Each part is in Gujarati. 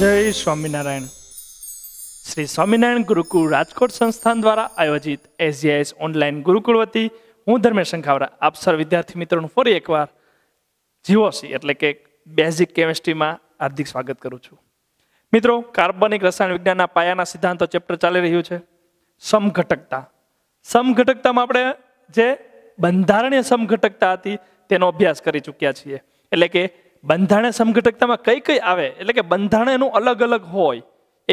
જય સ્વામિનારાયણ શ્રી સ્વામિનારાયણ ગુરુકુળ રાજકોટ સંસ્થાન દ્વારા આયોજિત એસજીઆઈએસ ઓનલાઈન ગુરુકુળ વતી હું ધર્મેશ શંખાવરા આપ સર વિદ્યાર્થી મિત્રોનું ફરી એકવાર જીઓસી એટલે કે બેઝિક કેમિસ્ટ્રીમાં હાર્દિક સ્વાગત કરું છું મિત્રો કાર્બનિક રસાયણ વિજ્ઞાનના પાયાના સિદ્ધાંતો ચેપ્ટર ચાલી રહ્યું છે સમઘટકતા સમઘટકતામાં આપણે જે બંધારણીય સમઘટકતા હતી તેનો અભ્યાસ કરી ચૂક્યા છીએ એટલે કે બંધારણ સમઘટકતામાં કઈ કઈ આવે એટલે કે બંધારણ એનું અલગ અલગ હોય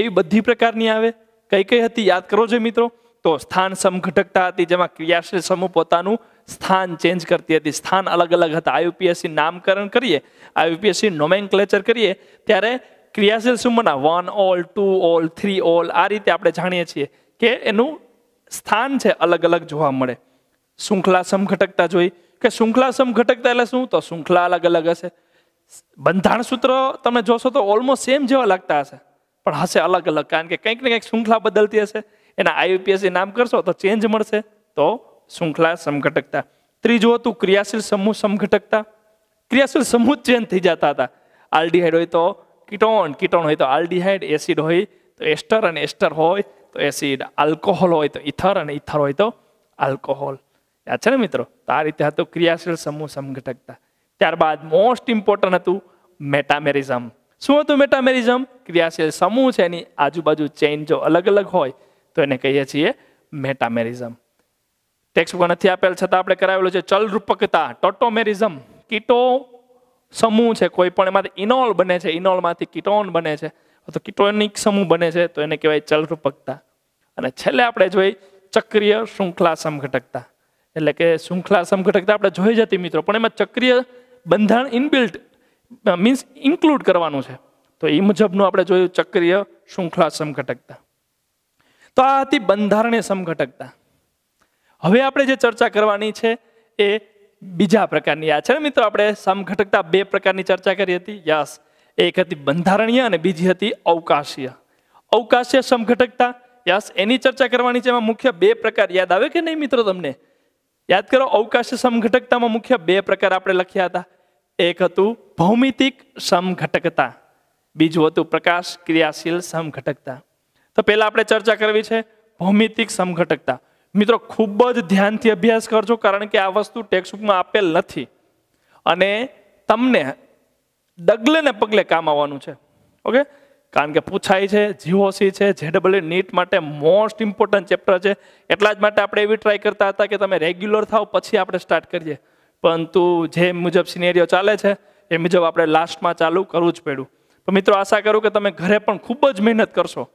એવી બધી પ્રકારની આવે કઈ કઈ હતી યાદ કરો છો મિત્રો તો સ્થાન સમઘટકતા હતી જેમાં ક્રિયાશીલ સમૂહ પોતાનું સ્થાન ચેન્જ કરતી હતી સ્થાન અલગ અલગ હતા આયુપીએસસી નામકરણ કરીએ આયુપીએસસી ક્લેચર કરીએ ત્યારે ક્રિયાશીલ સમૂહના one ol two ol three ol આ રીતે આપણે જાણીએ છીએ કે એનું સ્થાન છે અલગ અલગ જોવા મળે શૃંખલા સમઘટકતા જોઈ કે શૃંખલા સમઘટકતા એટલે શું તો શૃંખલા અલગ અલગ હશે બંધાણ સૂત્ર તમે જોશો તો ઓલમોસ્ટ સેમ જેવા લાગતા હશે પણ હશે અલગ અલગ કારણ કે કંઈક ને કંઈક શૃંખલા બદલતી હશે એના આઈયુપીએસસી નામ કરશો તો ચેન્જ મળશે તો શૃંખલા સમઘટકતા ત્રીજું હતું ક્રિયાશીલ સમૂહ સમઘટકતા ક્રિયાશીલ સમૂહ ચેન્જ થઈ જતા હતા આલ્ડીહાઇડ હોય તો કિટોન કીટોન હોય તો આલ્ડીહાઇડ એસિડ હોય તો એસ્ટર અને એસ્ટર હોય તો એસિડ આલ્કોહોલ હોય તો ઇથર અને ઇથર હોય તો આલ્કોહોલ યાદ છે ને મિત્રો તો આ રીતે હતું ક્રિયાશીલ સમૂહ સમઘટકતા ત્યારબાદ મોસ્ટ ઇમ્પોર્ટન્ટ હતું મેટામેરિઝમ શું હતું મેટામેરિઝમ ક્રિયાશીલ સમૂહ છે એની આજુબાજુ ચેઇન જો અલગ અલગ હોય તો એને કહીએ છીએ મેટામેરિઝમ ટેક્સ્ટબુક નથી આપેલ છતાં આપણે કરાવેલું છે ચલરૂપકતા ટોટોમેરિઝમ કીટો સમૂહ છે કોઈ પણ એમાંથી ઇનોલ બને છે ઇનોલમાંથી કીટોન બને છે તો કીટોનિક સમૂહ બને છે તો એને કહેવાય ચલરૂપકતા અને છેલ્લે આપણે જોઈ ચક્રિય શૃંખલા સમઘટકતા એટલે કે શૃંખલા સમઘટકતા આપણે જોઈ જતી મિત્રો પણ એમાં ચક્રિય બંધારણ ઇનબિલ્ટ મીન્સ ઇન્ક્લુડ કરવાનું છે તો એ મુજબનું આપણે જોયું ચક્રીય શૃંખલા સમઘટકતા તો આ હતી બંધારણીય સમઘટકતા હવે આપણે જે ચર્ચા કરવાની છે એ બીજા પ્રકારની આ છે મિત્રો આપણે સમઘટકતા બે પ્રકારની ચર્ચા કરી હતી યસ એક હતી બંધારણીય અને બીજી હતી અવકાશીય અવકાશીય સમઘટકતા યસ એની ચર્ચા કરવાની છે એમાં મુખ્ય બે પ્રકાર યાદ આવે કે નહીં મિત્રો તમને યાદ કરો અવકાશ સમઘટકતામાં મુખ્ય બે પ્રકાર આપણે લખ્યા હતા એક હતું ભૌમિતિક સમઘટકતા બીજું હતું પ્રકાશ ક્રિયાશીલ સમઘટકતા તો પહેલા આપણે ચર્ચા કરવી છે ભૌમિતિક સમઘટકતા મિત્રો ખૂબ જ ધ્યાનથી અભ્યાસ કરજો કારણ કે આ વસ્તુ ટેક્સ્ટબુકમાં આપેલ નથી અને તમને ડગલે ને પગલે કામ આવવાનું છે ઓકે કારણ કે પૂછાય છે જીઓસી છે જેડબલ નીટ માટે મોસ્ટ ઇમ્પોર્ટન્ટ ચેપ્ટર છે એટલા જ માટે આપણે એવી ટ્રાય કરતા હતા કે તમે રેગ્યુલર થાવ પછી આપણે સ્ટાર્ટ કરીએ પરંતુ જે મુજબ સિનેરિયો ચાલે છે એ મુજબ આપણે લાસ્ટમાં ચાલુ કરવું જ પડ્યું પણ મિત્રો આશા કરું કે તમે ઘરે પણ ખૂબ જ મહેનત કરશો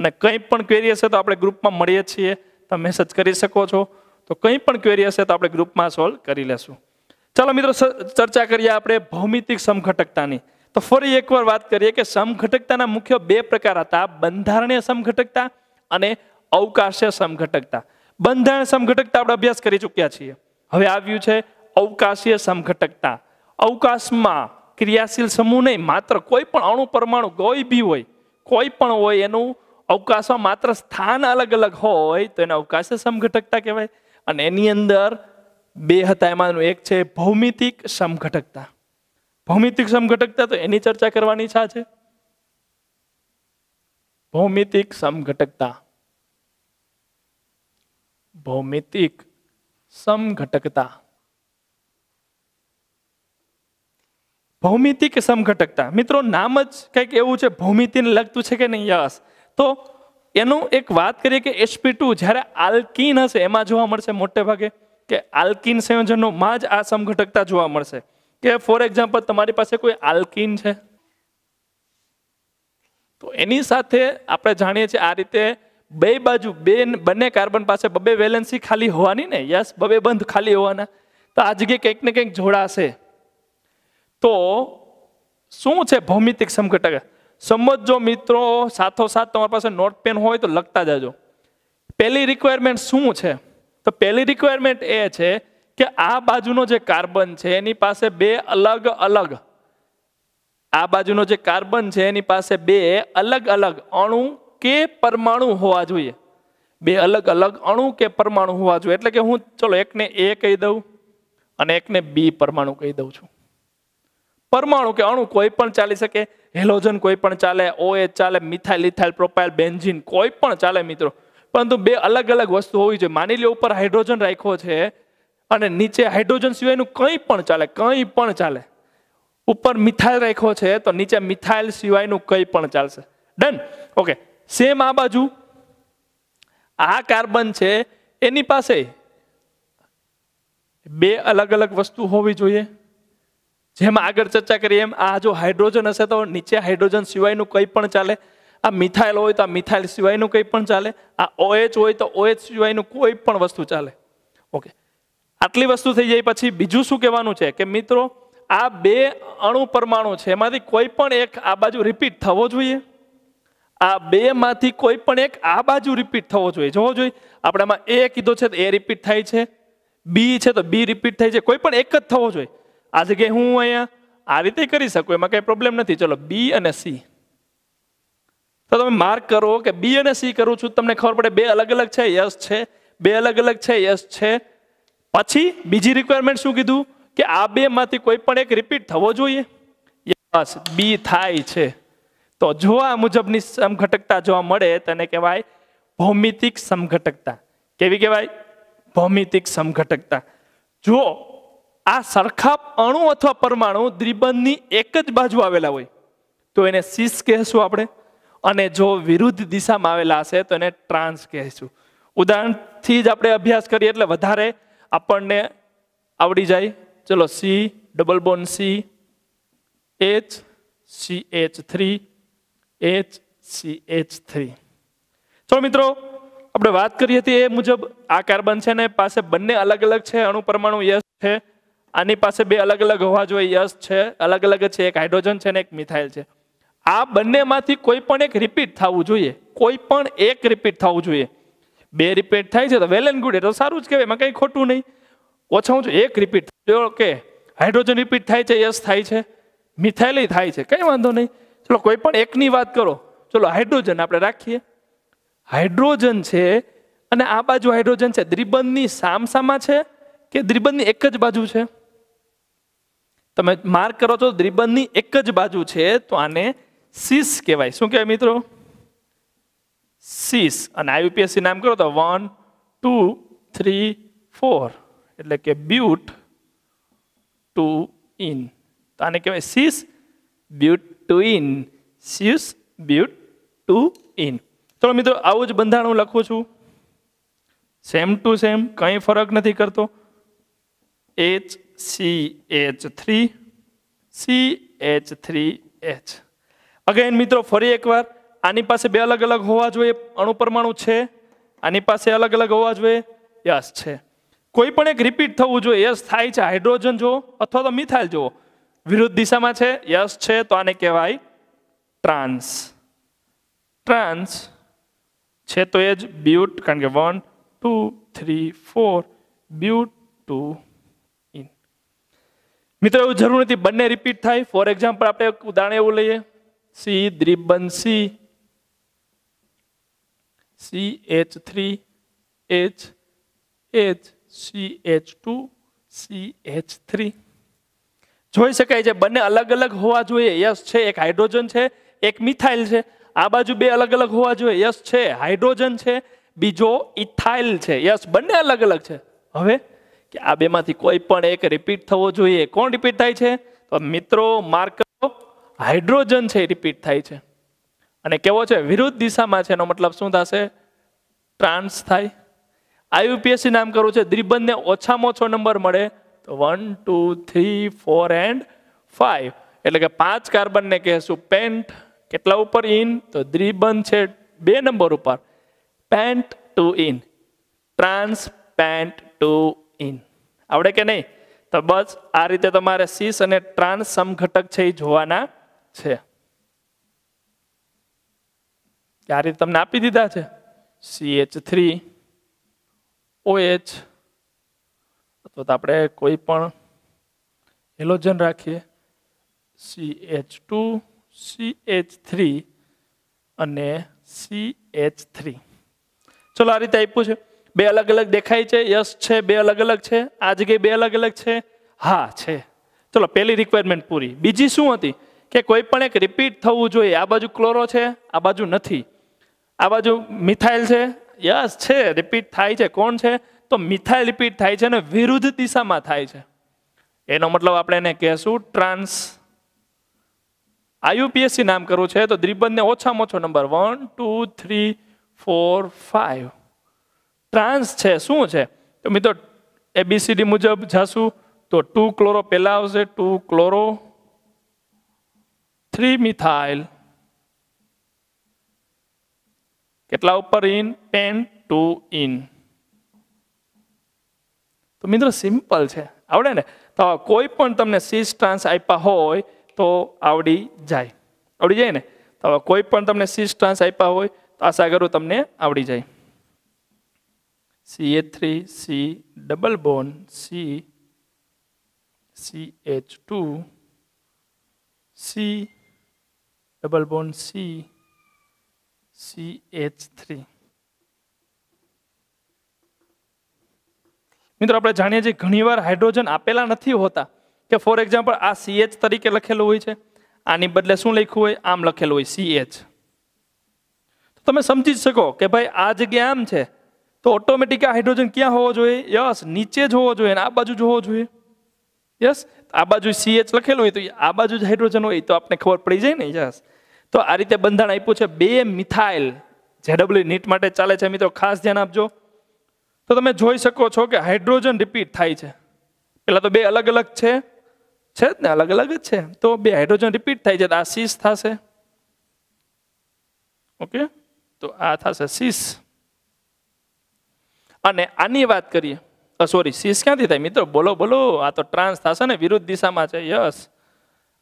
અને કંઈ પણ ક્વેરી હશે તો આપણે ગ્રુપમાં મળીએ છીએ તમે મેસેજ કરી શકો છો તો કંઈ પણ ક્વેરી હશે તો આપણે ગ્રુપમાં સોલ્વ કરી લેશું ચાલો મિત્રો ચર્ચા કરીએ આપણે ભૌમિતિક સમઘટકતાની તો ફરી એકવાર વાત કરીએ કે સમઘટકતાના મુખ્ય બે પ્રકાર હતા બંધારણીય સમઘટકતા અને અવકાશીય સમઘટકતા બંધારણ સમઘટકતા આપણે અભ્યાસ કરી ચૂક્યા છીએ હવે આવ્યું છે અવકાશીય સમઘટકતા અવકાશમાં ક્રિયાશીલ સમૂહ નહીં માત્ર કોઈ પણ અણુ પરમાણુ કોઈ બી હોય કોઈ પણ હોય એનું અવકાશમાં માત્ર સ્થાન અલગ અલગ હોય તો એને અવકાશીય સમઘટકતા કહેવાય અને એની અંદર બે હતા એમાંનું એક છે ભૌમિતિક સમઘટકતા ભૌમિતિક સમઘટકતા તો એની ચર્ચા કરવાની ઈચ્છા છે ભૌમિતિક સમઘટકતા ભૌમિતિક સમઘટકતા ભૌમિતિક સમઘટકતા મિત્રો નામ જ કંઈક એવું છે ભૌમિતિને લગતું છે કે નહીં યસ તો એનું એક વાત કરીએ કે એસપી ટુ જ્યારે આલ્કીન હશે એમાં જોવા મળશે મોટે ભાગે કે આલ્કીન સંયોજનોમાં જ આ સમઘટકતા જોવા મળશે કે ફોર એક્ઝામ્પલ તમારી પાસે કોઈ આલ્કિન છે તો એની સાથે આપણે જાણીએ છીએ આ રીતે બે બાજુ બે બંને કાર્બન પાસે બબે વેલેન્સી ખાલી હોવાની ને યસ બબે બંધ ખાલી હોવાના તો આ જગ્યાએ કંઈક ને કંઈક જોડાશે તો શું છે ભૌમિતિક સમઘટક સમજો મિત્રો સાથો સાથ તમારી પાસે નોટ પેન હોય તો લખતા જાજો પહેલી રિક્વાયરમેન્ટ શું છે તો પહેલી રિક્વાયરમેન્ટ એ છે કે આ બાજુનો જે કાર્બન છે એની પાસે બે અલગ અલગ આ બાજુનો જે કાર્બન છે એની પાસે બે અલગ અલગ અણુ કે પરમાણુ હોવા જોઈએ બે અલગ અલગ અણુ કે પરમાણુ હોવા જોઈએ એટલે કે હું ચલો એકને એ કહી દઉં અને એકને બી પરમાણુ કહી દઉં છું પરમાણુ કે અણુ કોઈ પણ ચાલી શકે હેલોજન કોઈ પણ ચાલે ઓએચ ચાલે મિથાઇલ ઇથાઇલ પ્રોપાઇલ બેન્ઝિન કોઈ પણ ચાલે મિત્રો પરંતુ બે અલગ અલગ વસ્તુ હોવી જોઈએ માની લો ઉપર હાઇડ્રોજન રાખ્યો છે અને નીચે હાઇડ્રોજન સિવાયનું કંઈ પણ ચાલે કંઈ પણ ચાલે ઉપર મિથાઇલ રાખ્યો છે તો નીચે મિથાઇલ સિવાયનું કંઈ પણ ચાલશે ડન ઓકે સેમ આ બાજુ આ કાર્બન છે એની પાસે બે અલગ અલગ વસ્તુ હોવી જોઈએ જેમ આગળ ચર્ચા કરીએ એમ આ જો હાઇડ્રોજન હશે તો નીચે હાઇડ્રોજન સિવાયનું કંઈ પણ ચાલે આ મિથાઇલ હોય તો આ મિથાઇલ સિવાયનું કંઈ પણ ચાલે આ ઓએચ હોય તો ઓએચ સિવાયનું કોઈ પણ વસ્તુ ચાલે ઓકે આટલી વસ્તુ થઈ જાય પછી બીજું શું કહેવાનું છે કે મિત્રો આ બે અણુ પરમાણુ છે એમાંથી કોઈ પણ એક આ બાજુ રિપીટ થવો જોઈએ આ બેમાંથી કોઈ પણ એક આ બાજુ રિપીટ થવો જોઈએ જોવો જોઈએ આપણામાં એ કીધો છે તો એ રિપીટ થાય છે બી છે તો બી રિપીટ થાય છે કોઈ પણ એક જ થવો જોઈએ આ જગ્યાએ હું અહીંયા આ રીતે કરી શકું એમાં કંઈ પ્રોબ્લેમ નથી ચલો બી અને સી તો તમે માર્ક કરો કે બી અને સી કરું છું તમને ખબર પડે બે અલગ અલગ છે યસ છે બે અલગ અલગ છે યસ છે પછી બીજી રિક્વાયરમેન્ટ શું કીધું કે આ બેમાંથી કોઈ પણ એક રિપીટ થવો જોઈએ યસ બી થાય છે તો જો આ મુજબની સમઘટકતા જોવા મળે તેને કહેવાય ભૌમિતિક સમઘટકતા કેવી કહેવાય ભૌમિતિક સમઘટકતા જો આ સરખા અણુ અથવા પરમાણુ દ્રિબંધની એક જ બાજુ આવેલા હોય તો એને સીસ કહેશું આપણે અને જો વિરુદ્ધ દિશામાં આવેલા હશે તો એને ટ્રાન્સ કહેશું ઉદાહરણથી જ આપણે અભ્યાસ કરીએ એટલે વધારે આપણને આવડી જાય ચલો C double bond C H C H three H C H three ચલો મિત્રો આપણે વાત કરી હતી એ મુજબ આ કાર્બન છે ને પાસે બંને અલગ અલગ છે અણુ પરમાણુ યસ છે આની પાસે બે અલગ અલગ હોવા જોઈએ યસ છે અલગ અલગ છે એક હાઇડ્રોજન છે ને એક મિથાઇલ છે આ બંનેમાંથી કોઈ પણ એક રિપીટ થવું જોઈએ કોઈ પણ એક રિપીટ થવું જોઈએ બે રિપીટ થાય છે તો વેલ એન્ડ ગુડ એ તો સારું જ કહેવાય એમાં કંઈ ખોટું નહીં ઓછા ઓછું એક રિપીટ જો કે હાઇડ્રોજન રિપીટ થાય છે યસ થાય છે મિથાઇલ થાય છે કંઈ વાંધો નહીં ચલો કોઈ પણ એકની વાત કરો ચલો હાઇડ્રોજન આપણે રાખીએ હાઇડ્રોજન છે અને આ બાજુ હાઇડ્રોજન છે દ્રિબંધની સામસામાં છે કે દ્રિબંધની એક જ બાજુ છે તમે માર્ક કરો છો દ્રિબંધની એક જ બાજુ છે તો આને સીસ કહેવાય શું કહેવાય મિત્રો સીસ અને આઈયુપીએસસી નામ કરો તો વન ટુ થ્રી ફોર એટલે કે બ્યુટ ટુ ઇન તો આને કહેવાય cis but two ene cis but two ene ચલો મિત્રો આવું જ બંધારણ હું લખું છું સેમ ટુ સેમ કંઈ ફરક નથી કરતો H C H three C H three H again મિત્રો ફરી એકવાર આની પાસે બે અલગ અલગ હોવા જોઈએ અણુ પરમાણુ છે આની પાસે અલગ અલગ હોવા જોઈએ યસ છે કોઈ પણ એક રિપીટ થવું જોઈએ યસ થાય છે હાઇડ્રોજન જુઓ અથવા તો મિથાઇલ જુઓ વિરુદ્ધ દિશામાં છે યસ છે તો આને કહેવાય ટ્રાન્સ ટ્રાન્સ છે તો એ જ બ્યુટ કારણ કે one two three four but two ene મિત્રો એવું જરૂર નથી બંને રિપીટ થાય ફોર એક્ઝામ્પલ આપણે ઉદાહરણ એવું લઈએ સી દ્રિબન C CH3, H, H, CH2, CH3. જોઈ શકાય છે બંને અલગ અલગ હોવા જોઈએ યસ છે એક હાઇડ્રોજન છે એક મિથાઇલ છે આ બાજુ બે અલગ અલગ હોવા જોઈએ યસ છે હાઇડ્રોજન છે બીજો ઇથાઇલ છે યસ બંને અલગ અલગ છે હવે કે આ બેમાંથી કોઈ પણ એક રિપીટ થવો જોઈએ કોણ રિપીટ થાય છે તો મિત્રો માર્કરો હાઇડ્રોજન છે રિપીટ થાય છે અને કેવો છે વિરુદ્ધ દિશામાં છે એનો મતલબ શું થશે ટ્રાન્સ થાય આઈયુપીએસસી નામ કરવું છે દ્રિબંધને ઓછામાં ઓછો નંબર મળે તો one two three four and five એટલે કે પાંચ કાર્બનને કહેશું પેન્ટ કેટલા ઉપર ઇન તો દ્રિબંધ છે બે નંબર ઉપર pent two ene trans pent two ene આવડે કે નહીં તો બસ આ રીતે તમારે સીસ અને ટ્રાન્સ સમઘટક છે એ જોવાના છે કે આ રીતે તમને આપી દીધા છે સી એચ થ્રી ઓએચ અથવા તો આપણે કોઈ પણ હેલોજન રાખીએ C H two C H three અને સી એચ થ્રી ચલો આ રીતે આપ્યું છે બે અલગ અલગ દેખાય છે યસ છે બે અલગ અલગ છે આ જગ્યાએ બે અલગ અલગ છે હા છે ચલો પહેલી રિક્વાયરમેન્ટ પૂરી બીજી શું હતી કે કોઈ પણ એક રિપીટ થવું જોઈએ આ બાજુ ક્લોરો છે આ બાજુ નથી આ બાજુ મિથાઇલ છે યસ છે રિપીટ થાય છે કોણ છે તો મિથાઇલ રિપીટ થાય છે અને વિરુદ્ધ દિશામાં થાય છે એનો મતલબ આપણે એને કહેશું ટ્રાન્સ આયુપીએસસી નામ કરવું છે તો દ્રિપદને ઓછામાં ઓછો નંબર one two three four five trans છે શું છે તો મિત્રો એબીસીડી મુજબ જાશું તો ટુ ક્લોરો પહેલાં આવશે ટુ ક્લોરો થ્રી મિથાઇલ કેટલા ઉપર ઇન ટેન ટુ ઇન તો મિત્રો સિમ્પલ છે આવડે ને તો કોઈ પણ તમને સીસ ટ્રાન્સ આપ્યા હોય તો આવડી જાય આવડી જાય ને તો કોઈ પણ તમને સીસ ટ્રાન્સ આપ્યા હોય તો આશા કરું તમને આવડી જાય C A three C double bond C C H two C double bond C CH3 મિત્રો આપણે જાણીએ છીએ ઘણીવાર હાઇડ્રોજન આપેલા નથી હોતા કે ફોર એક્ઝામ્પલ આ સીએચ તરીકે લખેલું હોય છે આની બદલે શું લખ્યું હોય આમ લખેલું હોય CH તો તમે સમજી જ શકો કે ભાઈ આ જગ્યા આમ છે તો ઓટોમેટિક આ હાઇડ્રોજન ક્યાં હોવો જોઈએ યસ નીચે જ હોવો જોઈએ અને આ બાજુ જ હોવો જોઈએ યસ આ બાજુ સીએચ લખેલું હોય તો આ બાજુ જ હાઇડ્રોજન હોય તો આપણે ખબર પડી જાય ને યસ તો આ રીતે બંધારણ આપ્યું છે બે મિથાઇલ જેડબલ્યુ નીટ માટે ચાલે છે મિત્રો ખાસ ધ્યાન આપજો તો તમે જોઈ શકો છો કે હાઇડ્રોજન રિપીટ થાય છે પેલા તો બે અલગ અલગ છે છે જ ને અલગ અલગ જ છે તો બે હાઇડ્રોજન રિપીટ થાય છે આ સીસ થશે ઓકે તો આ થશે સીસ અને આની વાત કરીએ સોરી સીસ ક્યાંથી થાય મિત્રો બોલો બોલો આ તો ટ્રાન્સ થશે ને વિરુદ્ધ દિશામાં છે યસ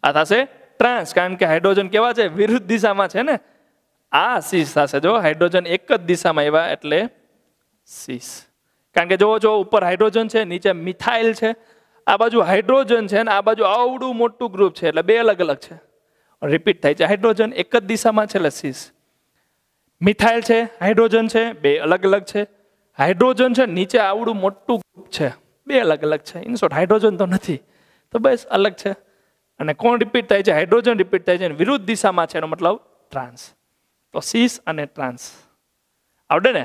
આ થશે ટ્રાન્સ કારણ કે હાઇડ્રોજન કેવા છે વિરુદ્ધ દિશામાં છે ને આ શીશ થશે જો હાઇડ્રોજન એક જ દિશામાં એવા એટલે શીશ કારણ કે જુઓ જો ઉપર હાઇડ્રોજન છે નીચે મિથાઇલ છે આ બાજુ હાઇડ્રોજન છે ને આ બાજુ આવડું મોટું ગ્રુપ છે એટલે બે અલગ અલગ છે રિપીટ થાય છે હાઇડ્રોજન એક જ દિશામાં છે એટલે શીશ મિથાઇલ છે હાઇડ્રોજન છે બે અલગ અલગ છે હાઇડ્રોજન છે નીચે આવડું મોટું ગ્રુપ છે બે અલગ અલગ છે ઇન હાઇડ્રોજન તો નથી તો બસ અલગ છે અને કોણ રિપીટ થાય છે હાઇડ્રોજન રિપીટ થાય છે અને વિરુદ્ધ દિશામાં છે એનો મતલબ ટ્રાન્સ તો સીસ અને ટ્રાન્સ આવડે ને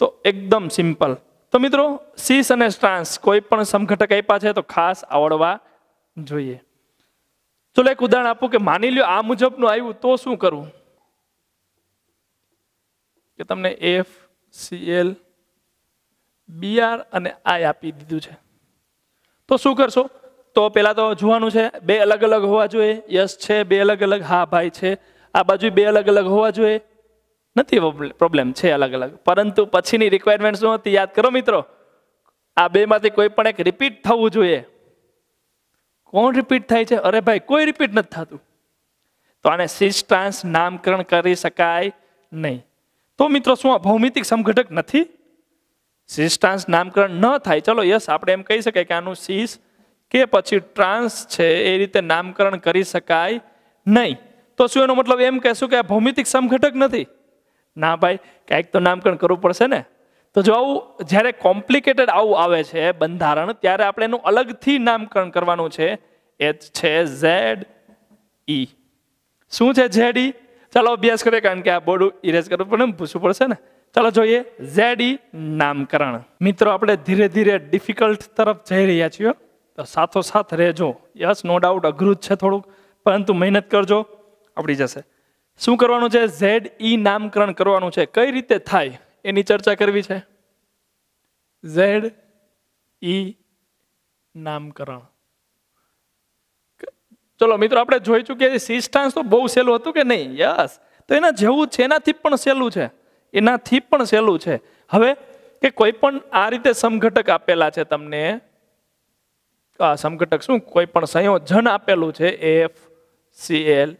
તો એકદમ સિમ્પલ તો મિત્રો સીસ અને ટ્રાન્સ કોઈ પણ સમઘટક આપ્યા છે તો ખાસ આવડવા જોઈએ ચલો એક ઉદાહરણ આપું કે માની લ્યો આ મુજબનું આવ્યું તો શું કરવું કે તમને એફ સીએલ બીઆર અને આઈ આપી દીધું છે તો શું કરશો તો પહેલાં તો જોવાનું છે બે અલગ અલગ હોવા જોઈએ યસ છે બે અલગ અલગ હા ભાઈ છે આ બાજુ બે અલગ અલગ હોવા જોઈએ નથી પ્રોબ્લેમ છે અલગ અલગ પરંતુ પછીની રિક્વાયરમેન્ટ શું હતી યાદ કરો મિત્રો આ બેમાંથી કોઈ પણ એક રિપીટ થવું જોઈએ કોણ રિપીટ થાય છે અરે ભાઈ કોઈ રિપીટ નથી થતું તો આને સિસ્ટાન્સ નામકરણ કરી શકાય નહીં તો મિત્રો શું આ ભૌમિતિક સમઘટક નથી સિસ્ટાન્સ નામકરણ ન થાય ચલો યસ આપણે એમ કહી શકાય કે આનું શીશ કે પછી ટ્રાન્સ છે એ રીતે નામકરણ કરી શકાય નહીં તો શું એનો મતલબ એમ કહેશું કે આ ભૌમિતિક સમઘટક નથી ના ભાઈ ક્યાંક તો નામકરણ કરવું પડશે ને તો જો આવું જ્યારે કોમ્પ્લિકેટેડ આવું આવે છે બંધારણ ત્યારે આપણે એનું અલગથી નામકરણ કરવાનું છે એચ છે ઝેડ ઈ શું છે ઝેડ ઈ ચાલો અભ્યાસ કરીએ કારણ કે આ બોર્ડ ઇરેઝ કરવું પણ એમ પૂછવું પડશે ને ચાલો જોઈએ ઝેડ ઈ નામકરણ મિત્રો આપણે ધીરે ધીરે ડિફિકલ્ટ તરફ જઈ રહ્યા છીએ સાથોસાથ રહેજો યસ નો ડાઉટ અઘરું જ છે થોડુંક પરંતુ મહેનત કરજો આવડી જશે શું કરવાનું છે ઝેડ ઈ નામકરણ કરવાનું છે કઈ રીતે થાય એની ચર્ચા કરવી છે ઝેડ ઈ નામકરણ ચલો મિત્રો આપણે જોઈ ચૂકીએ સિસ્ટાન્સ તો બહુ સહેલું હતું કે નહીં યસ તો એના જેવું છે એનાથી પણ સહેલું છે એનાથી પણ સહેલું છે હવે કે કોઈ પણ આ રીતે સમઘટક આપેલા છે તમને સમઘટક શું કોઈ પણ સંયોજન આપેલું છે એફ સીએલ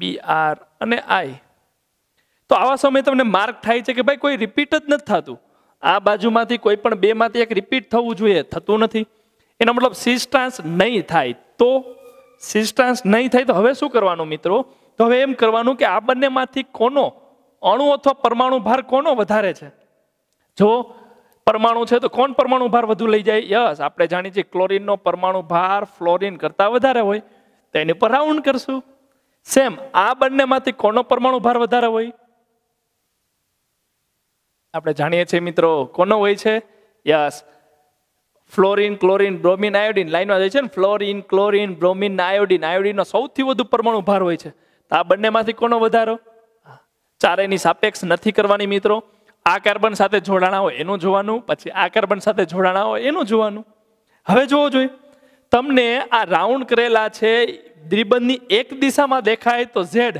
બી આર અને આઈ તો આવા સમયે તમને માર્ક થાય છે કે ભાઈ કોઈ રિપીટ જ નથી થતું આ બાજુમાંથી કોઈ પણ બેમાંથી એક રિપીટ થવું જોઈએ થતું નથી એનો મતલબ સિસ્ટાન્સ નહીં થાય તો સિસ્ટાન્સ નહીં થાય તો હવે શું કરવાનું મિત્રો તો હવે એમ કરવાનું કે આ બંનેમાંથી કોનો અણુ અથવા પરમાણુ ભાર કોનો વધારે છે જો પરમાણુ છે તો કોણ પરમાણુ ભાર વધુ લઈ જાય યસ આપણે જાણીએ છીએ ક્લોરિનનો પરમાણુ ભાર ફ્લોરિન કરતાં વધારે હોય તો એની પર રાઉન્ડ કરશું સેમ આ બંનેમાંથી કોનો પરમાણુ ભાર વધારે હોય આપણે જાણીએ છીએ મિત્રો કોનો હોય છે yes fluorine chlorine bromine iodine લાઇનમાં જાય છે ને ફ્લોરિન ક્લોરિન બ્રોમિન આયોડિન આયોડિનનો સૌથી વધુ પરમાણુ ભાર હોય છે તો આ બંનેમાંથી કોનો વધારો ચારેની સાપેક્ષ નથી કરવાની મિત્રો આ કાર્બન સાથે જોડાણા હોય એનું જોવાનું પછી આ કાર્બન સાથે જોડાણા હોય એનું જોવાનું હવે જોવો જોઈએ તમને આ રાઉન્ડ કરેલા છે દ્રિબંધની એક દિશામાં દેખાય તો ઝેડ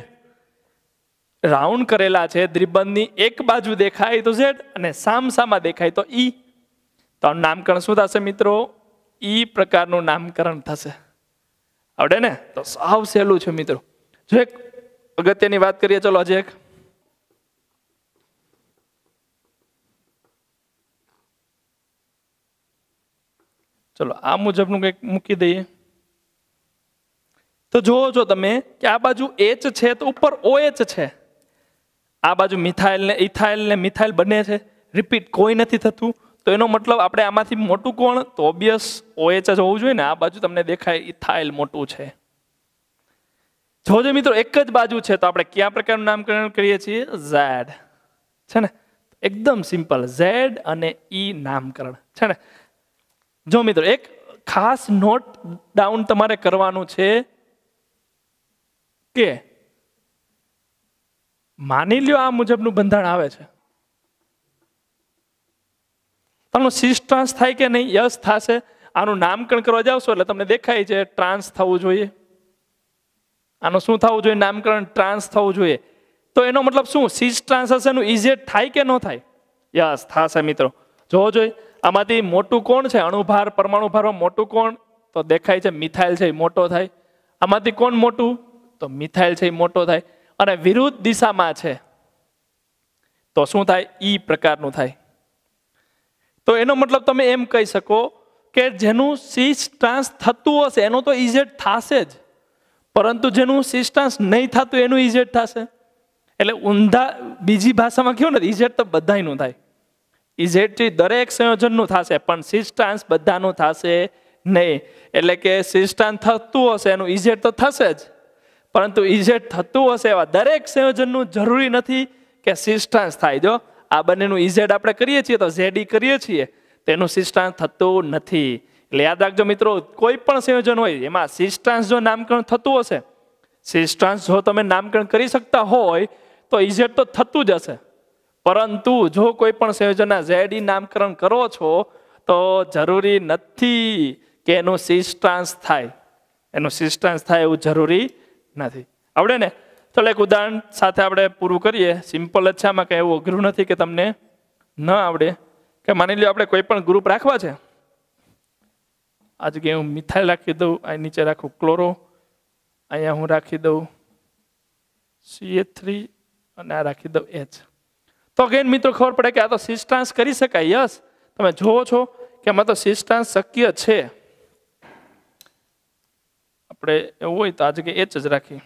રાઉન્ડ કરેલા છે દ્રિબંધની એક બાજુ દેખાય તો ઝેડ અને સામસામાં દેખાય તો ઈ તો નામકરણ શું થશે મિત્રો ઈ પ્રકારનું નામકરણ થશે આવડે ને તો સાવ સહેલું છે મિત્રો જો એક અગત્યની વાત કરીએ ચલો હજી એક ચલો આ મુજબનું કંઈક મૂકી દઈએ તો જુઓ છો તમે કે આ બાજુ એચ છે તો ઉપર ઓ OH એચ છે આ બાજુ મિથાઇલ ને ઇથાઇલ ને મિથાઇલ બને છે રિપીટ કોઈ નથી થતું તો એનો મતલબ આપણે આમાંથી મોટું કોણ તો ઓબિયસ ઓ એચ જ હોવું જોઈએ ને આ બાજુ તમને દેખાય ઇથાઇલ મોટું છે જોજો મિત્રો એક જ બાજુ છે તો આપણે કયા પ્રકારનું નામકરણ કરીએ છીએ ઝેડ છે ને એકદમ સિમ્પલ ઝેડ અને ઈ e નામકરણ છે ને જો મિત્રો એક ખાસ નોટ ડાઉન તમારે કરવાનું છે કે માની લ્યો આ મુજબનું બંધારણ આવે છે તમને સીસ ટ્રાન્સ થાય કે નહીં યસ થશે આનું નામકરણ કરવા જાવશો એટલે તમને દેખાય છે ટ્રાન્સ થવું જોઈએ આનું શું થવું જોઈએ નામકરણ ટ્રાન્સ થવું જોઈએ તો એનો મતલબ શું સીસ ટ્રાન્સ હશે એનું ઇઝેટ થાય કે ન થાય યસ થશે મિત્રો જોવો જોઈએ આમાંથી મોટું કોણ છે અણુભાર પરમાણુભારમાં મોટું કોણ તો દેખાય છે મિથાઇલ છે એ મોટો થાય આમાંથી કોણ મોટું તો મિથાઇલ છે એ મોટો થાય અને વિરુદ્ધ દિશામાં છે તો શું થાય ઈ પ્રકારનું થાય તો એનો મતલબ તમે એમ કહી શકો કે જેનું સીસ ટ્રાન્સ થતું હશે એનું તો ઇઝેડ થશે જ પરંતુ જેનું સીસ ટ્રાન્સ નહીં થતું એનું ઇઝેડ થશે એટલે ઊંધા બીજી ભાષામાં કહ્યું ને ઇઝેટ તો બધાનું થાય ઇઝેડજી દરેક સંયોજનનું થશે પણ સિસ્ટાંશ બધાનું થશે નહીં એટલે કે સિસ્ટાંશ થતું હશે એનું ઇઝેટ તો થશે જ પરંતુ ઇઝેડ થતું હશે એવા દરેક સંયોજનનું જરૂરી નથી કે સિસ્ટાંશ થાય જો આ બંનેનું ઇઝેડ આપણે કરીએ છીએ તો ઝેડી કરીએ છીએ તેનું સિસ્ટાંશ થતું નથી એટલે યાદ રાખજો મિત્રો કોઈ પણ સંયોજન હોય એમાં સિસ્ટાંશ જો નામકરણ થતું હશે સિસ્ટાંશ જો તમે નામકરણ કરી શકતા હોય તો ઇઝેડ તો થતું જ હશે પરંતુ જો કોઈ પણ સંયોજનના ઝેડી e નામકરણ કરો છો તો જરૂરી નથી કે એનું શિષ્ટાંશ થાય એનું શિષ્ટાંશ થાય એવું જરૂરી નથી આવડે ને ચાલો એક ઉદાહરણ સાથે આપણે પૂરું કરીએ સિમ્પલ જ છે આમાં કંઈ એવું અઘરું નથી કે તમને ન આવડે કે માની લો આપણે કોઈ પણ ગ્રુપ રાખવા છે આ જગ્યાએ હું મિથાઈલ રાખી દઉં અહીં નીચે રાખું ક્લોરો અહીંયા હું રાખી દઉં સીએ થ્રી અને આ રાખી દઉં એચ તો અગેન મિત્રો ખબર પડે કે આ તો શિષ્ટાંશ કરી શકાય યસ તમે જુઓ છો કે આમાં તો શિષ્ટાંશ શક્ય છે આપણે એવું હોય તો આ એ એચ જ રાખીએ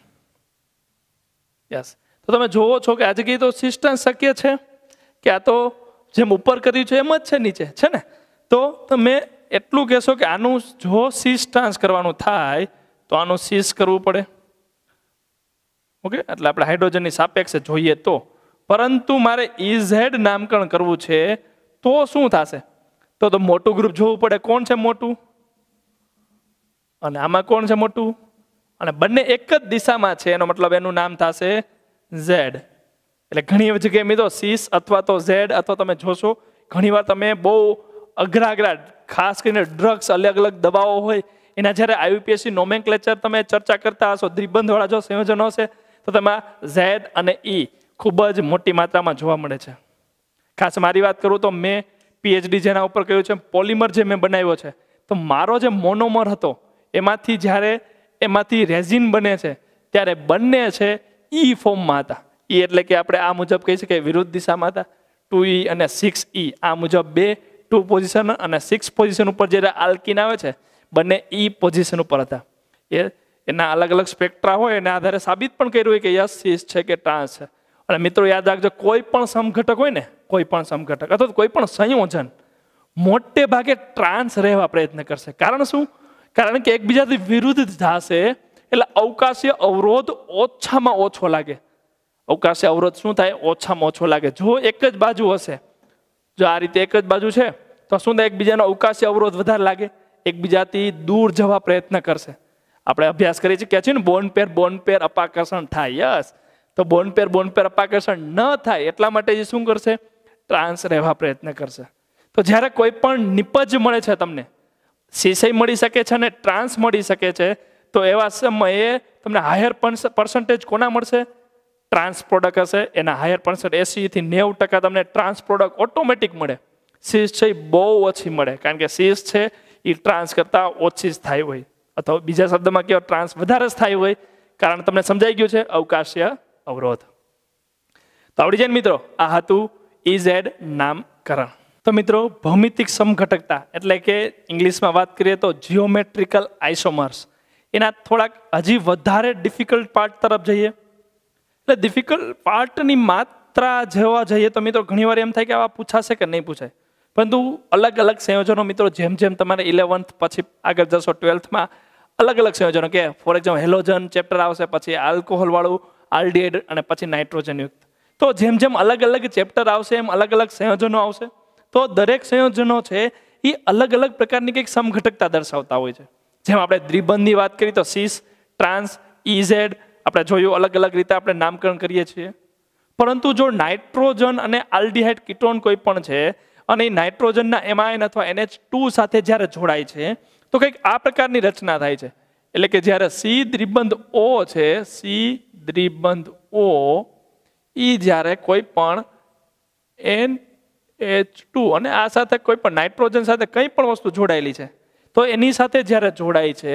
યસ તો તમે જુઓ છો કે આ તો શિષ્ટાંશ શક્ય છે કે આ તો જેમ ઉપર કર્યું છે એમ જ છે નીચે છે ને તો તમે એટલું કહેશો કે આનું જો શિષ્ટાંશ કરવાનું થાય તો આનું શીશ કરવું પડે ઓકે એટલે આપણે હાઇડ્રોજનની સાપેક્ષે જોઈએ તો પરંતુ મારે ઇઝેડ e નામકરણ કરવું છે તો શું થશે તો તો મોટું ગ્રુપ જોવું પડે કોણ છે મોટું અને આમાં કોણ છે મોટું અને બંને એક જ દિશામાં છે એનો મતલબ એનું નામ થશે ઝેડ એટલે ઘણી જગ્યાએ મીધો સીસ અથવા તો ઝેડ અથવા તમે જોશો ઘણીવાર તમે બહુ અઘરા અઘરા ખાસ કરીને ડ્રગ્સ અલગ અલગ દવાઓ હોય એના જ્યારે આઈયુપીએસસી નોમેન્ક્લેચર તમે ચર્ચા કરતા હશો દ્રિબંધવાળા જો સંયોજનો હશે તો તેમાં ઝેડ અને ઈ e. ખૂબ જ મોટી માત્રામાં જોવા મળે છે ખાસ મારી વાત કરું તો મેં પીએચડી જેના ઉપર કહ્યું છે પોલિમર જે મેં બનાવ્યો છે તો મારો જે મોનોમર હતો એમાંથી જ્યારે એમાંથી રેઝિન બને છે ત્યારે બંને છે ઈ ફોર્મમાં હતા ઈ એટલે કે આપણે આ મુજબ કહી શકીએ વિરુદ્ધ દિશામાં હતા ટુ ઈ અને સિક્સ ઈ આ મુજબ બે ટુ પોઝિશન અને સિક્સ પોઝિશન ઉપર જ્યારે આલ્કિન આવે છે બંને ઈ પોઝિશન ઉપર હતા એ એના અલગ અલગ સ્પેક્ટ્રા હોય એના આધારે સાબિત પણ કર્યું હોય કે યસ સિસ છે કે ટ્રાન્સ છે અને મિત્રો યાદ રાખજો કોઈ પણ સમઘટક હોય ને કોઈ પણ સમઘટક અથવા કોઈ પણ સંયોજન મોટે ભાગે ટ્રાન્સ રહેવા પ્રયત્ન કરશે કારણ શું કારણ કે એકબીજાથી વિરુદ્ધ થશે એટલે અવકાશીય અવરોધ ઓછામાં ઓછો લાગે અવકાશીય અવરોધ શું થાય ઓછામાં ઓછો લાગે જો એક જ બાજુ હશે જો આ રીતે એક જ બાજુ છે તો શું થાય એકબીજાનો અવકાશી અવરોધ વધારે લાગે એકબીજાથી દૂર જવા પ્રયત્ન કરશે આપણે અભ્યાસ કરીએ છીએ કે છે ને બોન પેર બોન પેર અપાકર્ષણ થાય યસ તો બોનપેર બોનપેર અપાકર્ષણ ન થાય એટલા માટે જે શું કરશે ટ્રાન્સ રહેવા પ્રયત્ન કરશે તો જ્યારે કોઈ પણ નિપજ મળે છે તમને શિષય મળી શકે છે અને ટ્રાન્સ મળી શકે છે તો એવા સમયે તમને હાયર પર્સન્ટેજ કોના મળશે ટ્રાન્સ પ્રોડક્ટ હશે એના હાયર પર્સન્ટ એસીથી નેવું ટકા તમને ટ્રાન્સ પ્રોડક્ટ ઓટોમેટિક મળે સીસ છે એ બહુ ઓછી મળે કારણ કે સીસ છે એ ટ્રાન્સ કરતાં ઓછી જ થાય હોય અથવા બીજા શબ્દમાં કહેવાય ટ્રાન્સ વધારે જ થાય હોય કારણ તમને સમજાઈ ગયું છે અવકાશીય અવરોધ તો આવડી જાય મિત્રો આ હતું ઇઝેડ e નામકરણ તો મિત્રો ભૌમિતિક સમઘટકતા એટલે કે ઇંગ્લિશમાં વાત કરીએ તો જીઓમેટ્રિકલ આઇસોમર્સ એના થોડાક હજી વધારે ડિફિકલ્ટ પાર્ટ તરફ જઈએ એટલે ડિફિકલ્ટ પાર્ટની માત્રા જોવા જઈએ તો મિત્રો ઘણીવાર એમ થાય કે આવા પૂછાશે કે નહીં પૂછાય પરંતુ અલગ અલગ સંયોજનો મિત્રો જેમ જેમ તમારે ઇલેવન્થ પછી આગળ જશો ટ્વેલ્થમાં અલગ અલગ સંયોજનો કે ફોર એક્ઝામ્પલ હેલોજન ચેપ્ટર આવશે પછી આલ્કોહોલવાળું આલ્ડીહાઇડ અને પછી નાઇટ્રોજનયુક્ત તો જેમ જેમ અલગ અલગ ચેપ્ટર આવશે એમ અલગ અલગ સંયોજનો આવશે તો દરેક સંયોજનો છે એ અલગ અલગ પ્રકારની કંઈક સમઘટકતા દર્શાવતા હોય છે જેમ આપણે દ્રિબંધની વાત કરીએ તો સીસ ટ્રાન્સ ઇઝેડ આપણે જોયું અલગ અલગ રીતે આપણે નામકરણ કરીએ છીએ પરંતુ જો નાઇટ્રોજન અને આલ્ડીહાઇડ કિટોન કોઈ પણ છે અને એ નાઇટ્રોજનના એમાયન અથવા એનએચ ટુ સાથે જ્યારે જોડાય છે તો કંઈક આ પ્રકારની રચના થાય છે એટલે કે જ્યારે સી દ્રિબંધ ઓ છે સી દ્વિબંધ ઓ ઈ જ્યારે કોઈ પણ એન એચ ટુ અને આ સાથે કોઈ પણ નાઇટ્રોજન સાથે કંઈ પણ વસ્તુ જોડાયેલી છે તો એની સાથે જ્યારે જોડાય છે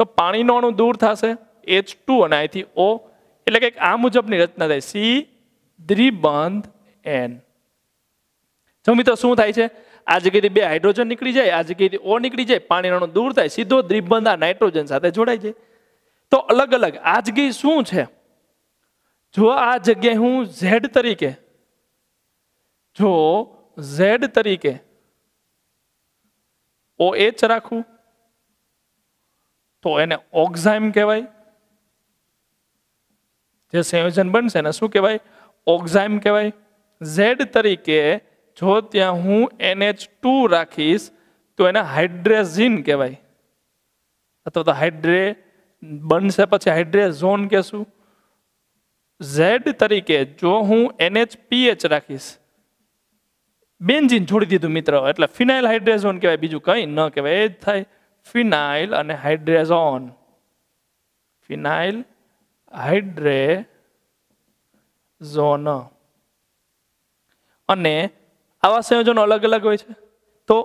તો પાણીનો અણુ દૂર થશે એચ ટુ અને અહીંથી ઓ એટલે કે આ મુજબની રચના થાય સી દ્રિબંધ એન જો મિત્રો શું થાય છે આ જગ્યાએથી બે હાઇડ્રોજન નીકળી જાય આ જગ્યાએથી ઓ નીકળી જાય પાણીનો અણુ દૂર થાય સીધો દ્રિબંધ આ નાઇટ્રોજન સાથે જોડાય જાય તો અલગ અલગ આજગી શું છે જો આ જગ્યાએ હું ઝેડ તરીકે જો ઝેડ તરીકે ઓ એચ રાખું તો એને ઓક્ઝાઇમ કહેવાય જે સંયોજન બનશે એને શું કહેવાય ઓક્ઝાઇમ કહેવાય ઝેડ તરીકે જો ત્યાં હું એનએચ ટુ રાખીશ તો એને હાઇડ્રેઝિન કહેવાય અથવા તો હાઇડ્રે બનશે પછી હાઇડ્રેઝોન કહેશું ઝેડ તરીકે જો હું એનએચ પીએચ રાખીશ બેન્જીન છોડી દીધું મિત્ર એટલે ફિનાઇલ હાઇડ્રેઝોન કહેવાય બીજું કંઈ ન કહેવાય એ જ થાય ફિનાઇલ અને હાઇડ્રેઝોન ફિનાઇલ હાઇડ્રે ઝોન અને આવા સંયોજનો અલગ અલગ હોય છે તો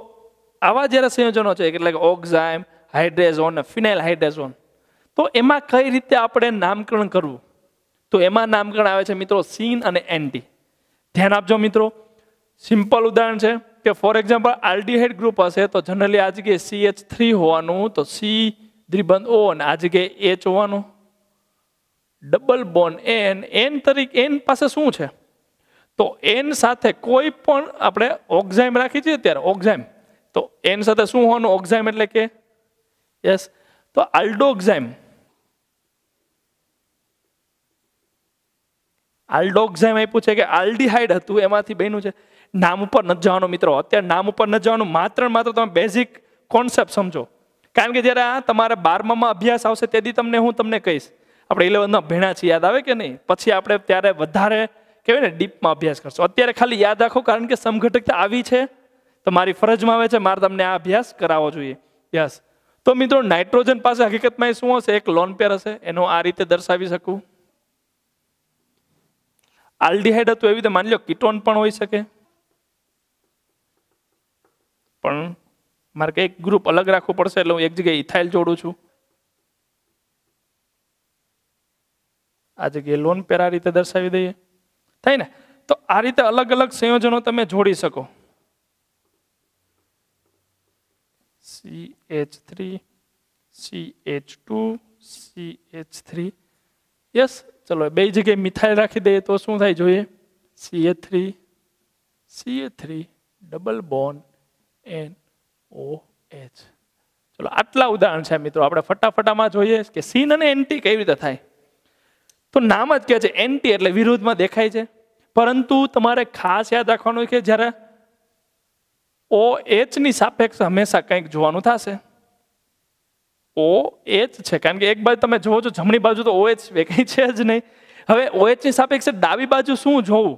આવા જ્યારે સંયોજનો છે એટલે કે ઓક્ઝાઇમ હાઇડ્રેઝોન ફિનાઇલ હાઇડ્રેઝોન તો એમાં કઈ રીતે આપણે નામકરણ કરવું તો એમાં નામકરણ આવે છે મિત્રો સીન અને એન્ટી ધ્યાન આપજો મિત્રો સિમ્પલ ઉદાહરણ છે કે ફોર એક્ઝામ્પલ આલ્ડીહાઇડ ગ્રુપ હશે તો જનરલી આ જગ્યાએ સી એચ થ્રી હોવાનું તો સી દ્રિબંધ ઓ અને આ જગ્યાએ એચ હોવાનું ડબલ બોન એન એન તરીકે એન પાસે શું છે તો એન સાથે કોઈ પણ આપણે ઓક્ઝાઇમ રાખી છીએ ત્યારે ઓક્ઝાઇમ તો એન સાથે શું હોવાનું ઓક્ઝાઇમ એટલે કે યસ તો આલ્ડો ઓક્ઝાઇમ આલ્ડોક્ઝાઇમ આપ્યું છે કે આલ્ડીહાઇડ હતું એમાંથી બન્યું છે નામ ઉપર ન જવાનું મિત્રો અત્યારે નામ ઉપર ન જવાનું માત્ર માત્ર તમે બેઝિક કોન્સેપ્ટ સમજો કારણ કે જ્યારે આ તમારે બારમામાં અભ્યાસ આવશે તેથી તમને હું તમને કહીશ આપણે ઇલેવનમાં ભેણા છીએ યાદ આવે કે નહીં પછી આપણે ત્યારે વધારે કહેવાય ને ડીપમાં અભ્યાસ કરશું અત્યારે ખાલી યાદ રાખો કારણ કે સમઘટકતા આવી છે તો મારી ફરજમાં આવે છે મારે તમને આ અભ્યાસ કરાવવો જોઈએ યસ તો મિત્રો નાઇટ્રોજન પાસે હકીકતમાં શું હશે એક લોન પેર હશે એનો આ રીતે દર્શાવી શકું આલ્ડીહાઇડ હતું એવી રીતે માની લો કીટોન પણ હોઈ શકે પણ મારે કંઈક ગ્રુપ અલગ રાખવું પડશે એટલે હું એક જગ્યાએ ઇથાઇલ જોડું છું આ જગ્યાએ લોન પેર આ રીતે દર્શાવી દઈએ થાય ને તો આ રીતે અલગ અલગ સંયોજનો તમે જોડી શકો C H three C H two C H three yes ચલો બે જગ્યાએ મિથાઈલ રાખી દઈએ તો શું થાય જોઈએ CA three CA three double bond N O H ચલો આટલા ઉદાહરણ છે મિત્રો આપણે ફટાફટામાં જોઈએ કે સીન અને એન્ટી કેવી રીતે થાય તો નામ જ કહે છે એન્ટી એટલે વિરુદ્ધમાં દેખાય છે પરંતુ તમારે ખાસ યાદ રાખવાનું કે જ્યારે ઓ એચની સાપેક્ષ હંમેશા કંઈક જોવાનું થશે ઓ એચ છે કારણ કે એક બાજુ તમે જોવો છો જમણી બાજુ તો ઓએચ કંઈ છે જ નહીં હવે ઓએચની સાપેક્ષે ડાબી બાજુ શું જોવું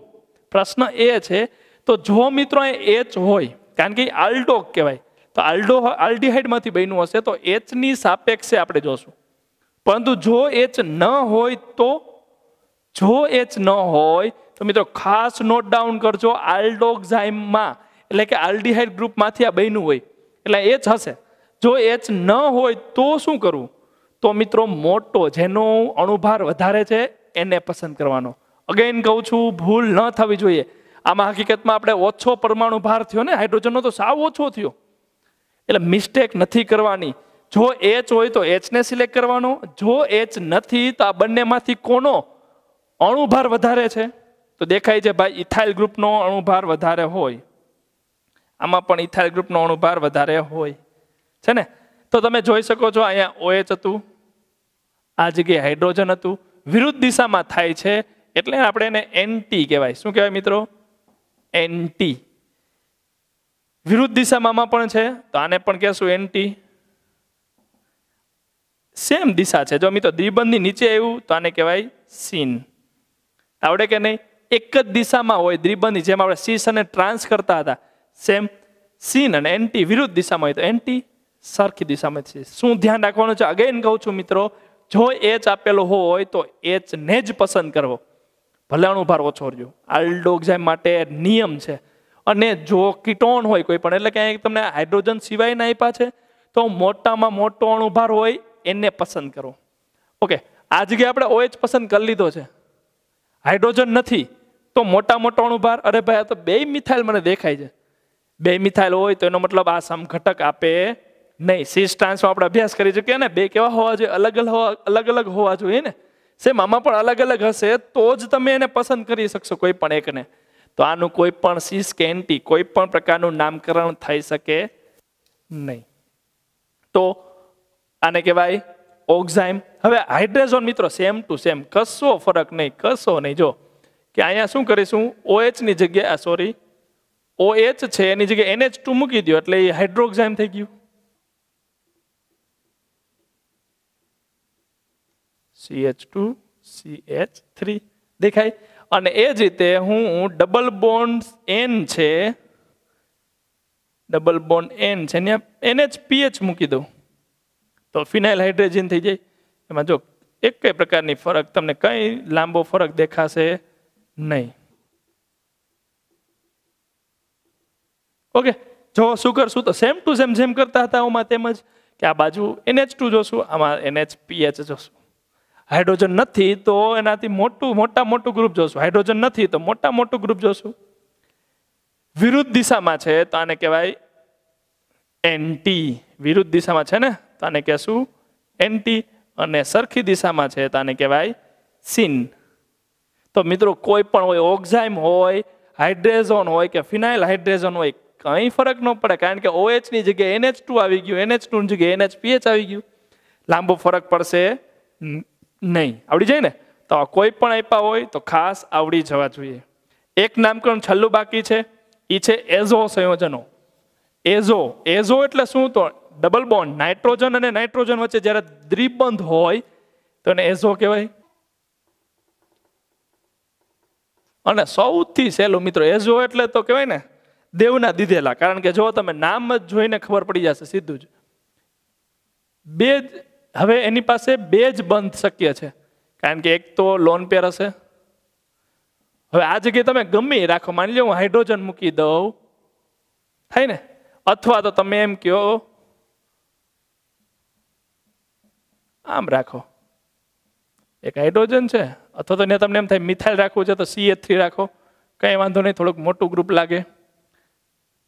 પ્રશ્ન એ છે તો જો મિત્રો એ એચ હોય કારણ કે આલ્ડોક કહેવાય તો આલ્ડો આલ્ડીહાઇડમાંથી બન્યું હશે તો એચની સાપેક્ષે આપણે જોશું પરંતુ જો એચ ન હોય તો જો એચ ન હોય તો મિત્રો ખાસ નોટ ડાઉન કરજો આલ્ડોક્ઝાઇમમાં એટલે કે આલ્ડીહાઇડ ગ્રુપમાંથી આ બન્યું હોય એટલે એચ હશે જો એચ ન હોય તો શું કરવું તો મિત્રો મોટો જેનો અણુભાર વધારે છે એને પસંદ કરવાનો અગેન કહું છું ભૂલ ન થવી જોઈએ આમાં હકીકતમાં આપણે ઓછો પરમાણુ ભાર થયો ને હાઇડ્રોજનનો તો સાવ ઓછો થયો એટલે મિસ્ટેક નથી કરવાની જો એચ હોય તો એચને સિલેક્ટ કરવાનો જો એચ નથી તો આ બંનેમાંથી કોનો અણુભાર વધારે છે તો દેખાય છે ભાઈ ઇથાઇલ ગ્રુપનો અણુભાર વધારે હોય આમાં પણ ઇથાઇલ ગ્રુપનો અણુભાર વધારે હોય છે ને તો તમે જોઈ શકો છો અહીંયા ઓએચ હતું આ જગ્યાએ હાઇડ્રોજન હતું વિરુદ્ધ દિશામાં થાય છે એટલે આપણે એને એન્ટી કહેવાય શું કહેવાય મિત્રો એન્ટી વિરુદ્ધ દિશામાં પણ છે તો આને પણ કહેશું એન્ટી સેમ દિશા છે જો મિત્રો દ્વિબંધની નીચે આવ્યું તો આને કહેવાય સીન આવડે કે નહીં એક જ દિશામાં હોય દ્વિબંધની જેમ આપણે સીસ અને ટ્રાન્સ કરતા હતા સેમ સીન અને એન્ટી વિરુદ્ધ દિશામાં હોય તો એન્ટી સરખી દિશામાં છે શું ધ્યાન રાખવાનું છે અગેન કહું છું મિત્રો જો એચ આપેલો હોય તો એચને જ પસંદ કરવો ભલાણું ભાર ઓછો કરજો આલ્ડોક્ઝાઇમ માટે નિયમ છે અને જો કીટોન હોય કોઈ પણ એટલે ક્યાંય તમને હાઇડ્રોજન સિવાયના આપ્યા છે તો મોટામાં મોટો અણુભાર હોય એને પસંદ કરો ઓકે આ જગ્યાએ આપણે ઓએચ પસંદ કરી લીધો છે હાઇડ્રોજન નથી તો મોટા મોટો અણુભાર અરે ભાઈ આ તો બે મિથાઇલ મને દેખાય છે બે મિથાઇલ હોય તો એનો મતલબ આ સમઘટક આપે નહીં સીસ ટ્રાન્સમાં આપણે અભ્યાસ કરી શકીએ ને બે કેવા હોવા જોઈએ અલગ અલગ અલગ અલગ હોવા જોઈએ ને સેમ આમાં પણ અલગ અલગ હશે તો જ તમે એને પસંદ કરી શકશો કોઈ પણ એકને તો આનું કોઈ પણ સીસ કે એન્ટી કોઈ પણ પ્રકારનું નામકરણ થઈ શકે નહીં તો આને કહેવાય ઓક્ઝાઇમ હવે હાઇડ્રેઝોન મિત્રો સેમ ટુ સેમ કશો ફરક નહીં કશો નહીં જો કે અહીંયા શું કરીશું ઓએચની જગ્યા સોરી ઓએચ છે એની જગ્યાએ એનએચ ટુ મૂકી દો એટલે એ હાઇડ્રોક્ઝાઇમ થઈ ગયું સીએચ ટુ સીએચ થ્રી દેખાય અને એ જ રીતે હું ડબલ બોન્ડ એન છે ડબલ બોન્ડ એન છે ને એને જ પીએચ મૂકી દઉં તો ફિનાઇલ હાઇડ્રેજન થઈ જાય એમાં જો એક કઈ પ્રકારની ફરક તમને કઈ લાંબો ફરક દેખાશે નહીં ઓકે જો શું કરશું તો સેમ ટુ સેમ જેમ કરતા હતા ઓમાં તેમજ કે આ બાજુ એનએચ ટુ જોશું આમાં એનએચ પીએચ જોશું હાઇડ્રોજન નથી તો એનાથી મોટું મોટા મોટું ગ્રુપ જોશું હાઇડ્રોજન નથી તો મોટા મોટું ગ્રુપ જોશું વિરુદ્ધ દિશામાં છે તો આને કહેવાય એન્ટી વિરુદ્ધ દિશામાં છે ને તો આને કહેશું એન્ટી અને સરખી દિશામાં છે તો આને કહેવાય સીન તો મિત્રો કોઈ પણ હોય ઓક્ઝાઇમ હોય હાઇડ્રેઝોન હોય કે ફિનાઇલ હાઇડ્રેઝોન હોય કંઈ ફરક ન પડે કારણ કે ઓએચની જગ્યાએ એનએચ ટુ આવી ગયું એનએચ ટુની જગ્યાએ એનએચ પીએચ આવી ગયું લાંબો ફરક પડશે નહીં આવડી જાય ને તો કોઈ પણ આપ્યા હોય તો ખાસ આવડી જવા જોઈએ એક નામકરણ છેલ્લું બાકી છે એ છે એઝો સંયોજનો એઝો એઝો એટલે શું તો ડબલ બોન્ડ નાઇટ્રોજન અને નાઇટ્રોજન વચ્ચે જ્યારે દ્વિબંધ હોય તો એને એઝો કહેવાય અને સૌથી સહેલું મિત્રો એઝો એટલે તો કહેવાય ને દેવના દીધેલા કારણ કે જો તમે નામ જ જોઈને ખબર પડી જશે સીધું જ બે હવે એની પાસે બે જ બંધ શક્ય છે કારણ કે એક તો લોન પેર હશે હવે આ જગ્યાએ તમે ગમે રાખો માની લો હું હાઇડ્રોજન મૂકી દઉં થાય ને અથવા તો તમે એમ કહો આમ રાખો એક હાઇડ્રોજન છે અથવા તો એને તમને એમ થાય મિથાઇલ રાખવું છે તો સી એચ થ્રી રાખો કંઈ વાંધો નહીં થોડુંક મોટું ગ્રુપ લાગે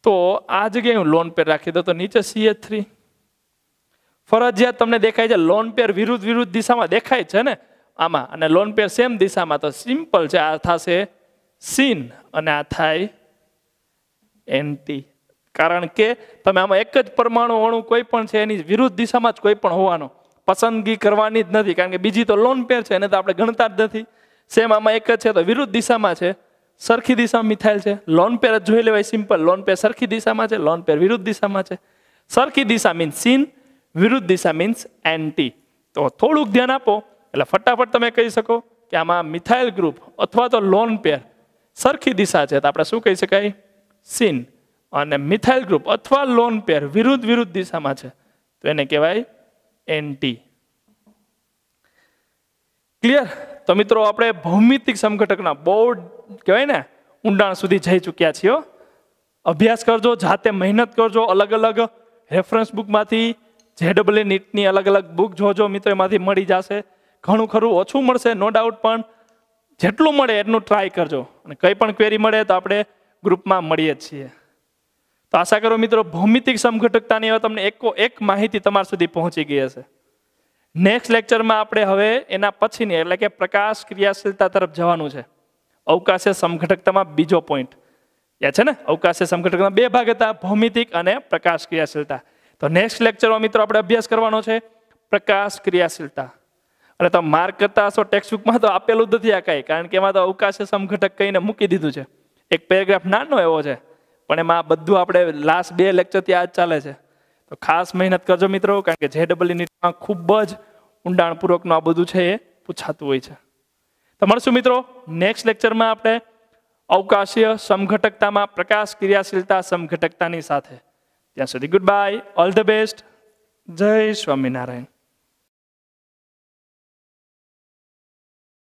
તો આ જગ્યાએ હું લોન પેર રાખી દઉં તો નીચે સી થ્રી ફરજિયાત તમને દેખાય છે લોન પેર વિરુદ્ધ વિરુદ્ધ દિશામાં દેખાય છે ને આમાં અને લોન પેર સેમ દિશામાં તો સિમ્પલ છે આ થશે સીન અને આ થાય એન્ટી કારણ કે તમે આમાં એક જ પરમાણુ અણુ કોઈ પણ છે એની વિરુદ્ધ દિશામાં જ કોઈ પણ હોવાનો પસંદગી કરવાની જ નથી કારણ કે બીજી તો લોન પેર છે એને તો આપણે ગણતા જ નથી સેમ આમાં એક જ છે તો વિરુદ્ધ દિશામાં છે સરખી દિશામાં મિથાઇલ છે લોન પેર જ જોઈ લેવાય સિમ્પલ લોન પેર સરખી દિશામાં છે લોન પેર વિરુદ્ધ દિશામાં છે સરખી દિશા મીન સીન વિરુદ્ધ દિશા મીન્સ એન્ટી તો થોડુંક ધ્યાન આપો એટલે ફટાફટ તમે કહી શકો કે આમાં મિથાઇલ ગ્રુપ અથવા તો લોન પેર સરખી દિશા છે તો આપણે શું કહી શકાય સીન અને મિથાઇલ ગ્રુપ અથવા લોન પેર વિરુદ્ધ વિરુદ્ધ દિશામાં છે તો એને કહેવાય એન્ટી ક્લિયર તો મિત્રો આપણે ભૌમિતિક સમઘટકના બહુ કહેવાય ને ઊંડાણ સુધી જઈ ચૂક્યા છીએ અભ્યાસ કરજો જાતે મહેનત કરજો અલગ અલગ રેફરન્સ બુકમાંથી જે ડબલ નીટની અલગ અલગ બુક જોજો મિત્રો એમાંથી મળી જશે ઘણું ખરું ઓછું મળશે નો ડાઉટ પણ જેટલું મળે એટલું ટ્રાય કરજો અને કંઈ પણ ક્વેરી મળે તો આપણે ગ્રુપમાં મળીએ જ છીએ તો આશા કરો મિત્રો ભૌમિતિક સમઘટકતાની હવે તમને એકો એક માહિતી તમારા સુધી પહોંચી ગઈ હશે નેક્સ્ટ લેક્ચરમાં આપણે હવે એના પછીની એટલે કે પ્રકાશ ક્રિયાશીલતા તરફ જવાનું છે અવકાશે સમઘટકતામાં બીજો પોઈન્ટ યા છે ને અવકાશે સમઘટકમાં બે ભાગ હતા ભૌમિતિક અને પ્રકાશ ક્રિયાશીલતા તો નેક્સ્ટ લેક્ચરમાં મિત્રો આપણે અભ્યાસ કરવાનો છે પ્રકાશ ક્રિયાશીલતા અને તમે માર્ક કરતા હશો ટેક્સ્ટબુકમાં તો આપેલું જ નથી આ કાંઈ કારણ કે એમાં તો અવકાશ સમઘટક કહીને મૂકી દીધું છે એક પેરેગ્રાફ નાનો એવો છે પણ એમાં આ બધું આપણે લાસ્ટ બે લેક્ચરથી આ જ ચાલે છે તો ખાસ મહેનત કરજો મિત્રો કારણ કે જે ડબલ ખૂબ જ ઊંડાણપૂર્વકનું આ બધું છે એ પૂછાતું હોય છે તો મળશું મિત્રો નેક્સ્ટ લેક્ચરમાં આપણે અવકાશીય સમઘટકતામાં પ્રકાશ ક્રિયાશીલતા સમઘટકતાની સાથે ત્યાં સુધી good bye all the best જય સ્વામિનારાયણ